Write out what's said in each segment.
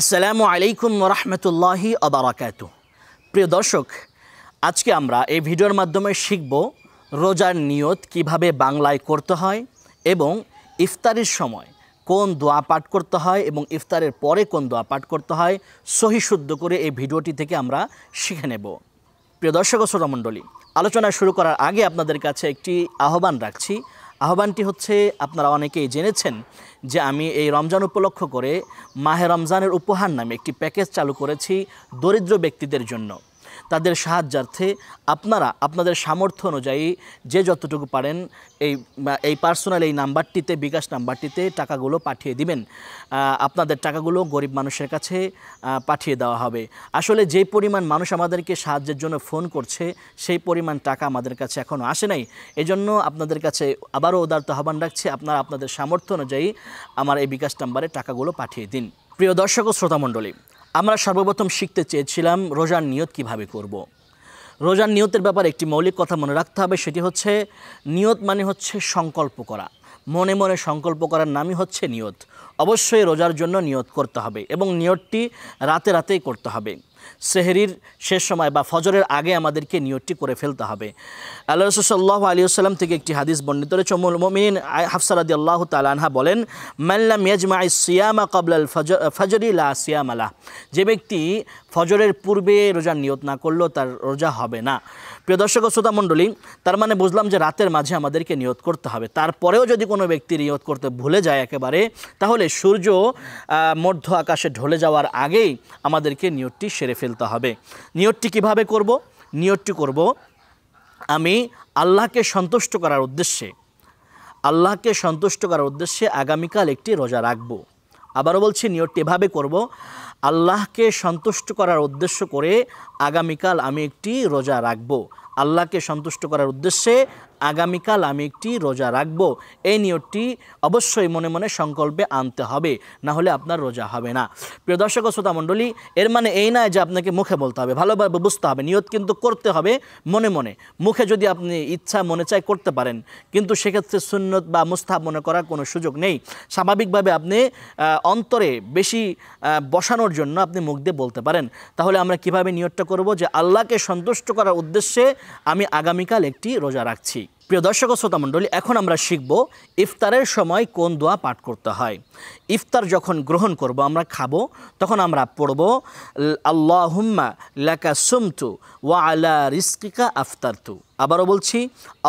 আসসালামু আলাইকুম রহমতুল্লাহি আবরাকাতু প্রিয় দর্শক আজকে আমরা এই ভিডিওর মাধ্যমে শিখব রোজার নিয়ত কিভাবে বাংলায় করতে হয় এবং ইফতারের সময় কোন দোয়া পাঠ করতে হয় এবং ইফতারের পরে কোন দোয়া পাঠ করতে হয় সহি শুদ্ধ করে এই ভিডিওটি থেকে আমরা শিখে নেব প্রিয় দর্শক ও শ্রোতামণ্ডলী আলোচনা শুরু করার আগে আপনাদের কাছে একটি আহ্বান রাখছি আহ্বানটি হচ্ছে আপনারা অনেকেই জেনেছেন যে আমি এই রমজান উপলক্ষ করে মাহে রমজানের উপহার নামে একটি প্যাকেজ চালু করেছি দরিদ্র ব্যক্তিদের জন্য তাদের সাহায্যার্থে আপনারা আপনাদের সামর্থ্য অনুযায়ী যে যতটুকু পারেন এই এই পার্সোনাল এই নাম্বারটিতে বিকাশ নাম্বারটিতে টাকাগুলো পাঠিয়ে দিবেন আপনাদের টাকাগুলো গরিব মানুষের কাছে পাঠিয়ে দেওয়া হবে আসলে যে পরিমাণ মানুষ আমাদেরকে সাহায্যের জন্য ফোন করছে সেই পরিমাণ টাকা আমাদের কাছে এখনও আসে নাই এজন্য আপনাদের কাছে আবারও উদার্ত আহ্বান রাখছি আপনারা আপনাদের সামর্থ্য অনুযায়ী আমার এই বিকাশ নাম্বারে টাকাগুলো পাঠিয়ে দিন প্রিয় দর্শক ও শ্রোতামণ্ডলী আমরা সর্বপ্রথম শিখতে চেয়েছিলাম রোজার নিয়ত কিভাবে করব। রোজার নিয়তের ব্যাপারে একটি মৌলিক কথা মনে রাখতে হবে সেটি হচ্ছে নিয়ত মানে হচ্ছে সংকল্প করা মনে মনে সংকল্প করার নামই হচ্ছে নিয়ত অবশ্যই রোজার জন্য নিয়ত করতে হবে এবং নিয়তটি রাতে রাতেই করতে হবে সেহরির শেষ সময় বা ফজরের আগে আমাদেরকে নিয়তটি করে ফেলতে হবে আল্লাহ রসুল্লাহ আলী আসসালাম থেকে একটি হাদিস বর্ণিত রয়েছে মমিন হাফসারাদি আল্লাহ তালানহা বলেন মাল্লাম ইয়াজমা সিয়ামা কবলাল ফজর ফজরি লা সিয়াম আলাহ যে ব্যক্তি ফজরের পূর্বে রোজার নিয়ত না করলেও তার রোজা হবে না প্রিয় দর্শক শ্রোতা মণ্ডলী তার মানে বুঝলাম যে রাতের মাঝে আমাদেরকে নিয়ত করতে হবে তারপরেও যদি কোনো ব্যক্তি নিয়ত করতে ভুলে যায় একেবারে তাহলে সূর্য মধ্য আকাশে ঢলে যাওয়ার আগেই আমাদেরকে নিয়তটি সেরে ফেলতে হবে নিয়তটি কিভাবে করব নিয়তটি করব আমি আল্লাহকে সন্তুষ্ট করার উদ্দেশ্যে আল্লাহকে সন্তুষ্ট করার উদ্দেশ্যে আগামীকাল একটি রোজা রাখবো আবারও বলছি নিয়তটি এভাবে করব আল্লাহকে সন্তুষ্ট করার উদ্দেশ্য করে আগামীকাল আমি একটি রোজা রাখবো আল্লাহকে সন্তুষ্ট করার উদ্দেশ্যে আগামীকাল আমি একটি রোজা রাখব এই নিয়তটি অবশ্যই মনে মনে সংকল্পে আনতে হবে না হলে আপনার রোজা হবে না প্রিয় দর্শক শ্রোতা মণ্ডলী এর মানে এই নয় যে আপনাকে মুখে বলতে হবে ভালোভাবে বুঝতে হবে নিয়ত কিন্তু করতে হবে মনে মনে মুখে যদি আপনি ইচ্ছা মনে চায় করতে পারেন কিন্তু সেক্ষেত্রে সুন্নত বা মুস্তাহ মনে করার কোনো সুযোগ নেই স্বাভাবিকভাবে আপনি অন্তরে বেশি বসানোর জন্য আপনি মুখ দিয়ে বলতে পারেন তাহলে আমরা কিভাবে নিয়তটা করব যে আল্লাহকে সন্তুষ্ট করার উদ্দেশ্যে আমি আগামীকাল একটি রোজা রাখছি প্রিয় দর্শক শ্রোতা মণ্ডলী এখন আমরা শিখব ইফতারের সময় কোন দোয়া পাঠ করতে হয় ইফতার যখন গ্রহণ করব আমরা খাবো তখন আমরা পড়ব আল্লাহুম্মা লাকা সুমতু ওয়া আলা রিস্কিকা আফতারতু আবারও বলছি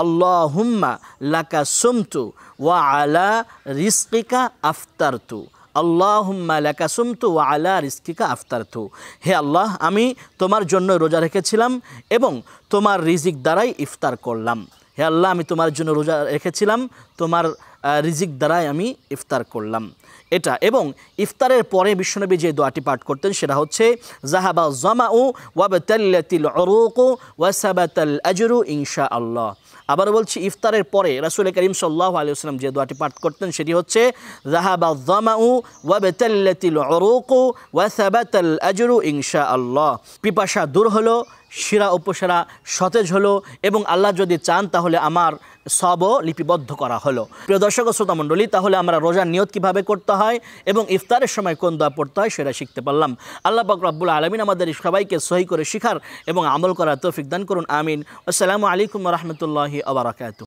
আল্লাহুম্মা লাকা সুমতু ওয়া আলা রিস্কিকা আফতারতু আল্লাহুম্মা লাকা সুমতু ওয়া আলা রিস্কিকা আফতারতু হে আল্লাহ আমি তোমার জন্য রোজা রেখেছিলাম এবং তোমার রিজিক দ্বারাই ইফতার করলাম হে আল্লাহ আমি তোমার জন্য রোজা রেখেছিলাম তোমার রিজিক দ্বারাই আমি ইফতার করলাম এটা এবং ইফতারের পরে বিশ্বনবী যে দোয়াটি পাঠ করতেন সেটা হচ্ছে জাহাবা জমাউ ওয়াবতাল্লাতিল অরুকু ওয়াসাবাতাল আজরু ইনশা আল্লাহ আবার বলছি ইফতারের পরে রাসুল করিম সাল্লাহ আসলাম যে দোয়াটি পাঠ করতেন সেটি হচ্ছে জাহাবা জমাউ ওয়াবতাল্লাতিল অরুকু ওয়াসাবাতাল আজরু ইনশা আল্লাহ পিপাসা দূর হলো শিরা উপসারা সতেজ হলো এবং আল্লাহ যদি চান তাহলে আমার সবও লিপিবদ্ধ করা হলো প্রিয় দর্শক শ্রোতামণ্ডলী তাহলে আমরা রোজার নিয়ত কিভাবে করতে হয় এবং ইফতারের সময় কোন দোয়া পড়তে হয় সেটা শিখতে পারলাম আল্লাহ পাক রব্বুল আলমিন আমাদের সবাইকে সহি করে শিখার এবং আমল করার তৌফিক দান করুন আমিন আসসালামু আলাইকুম রহমতুল্লাহি আবরাকাত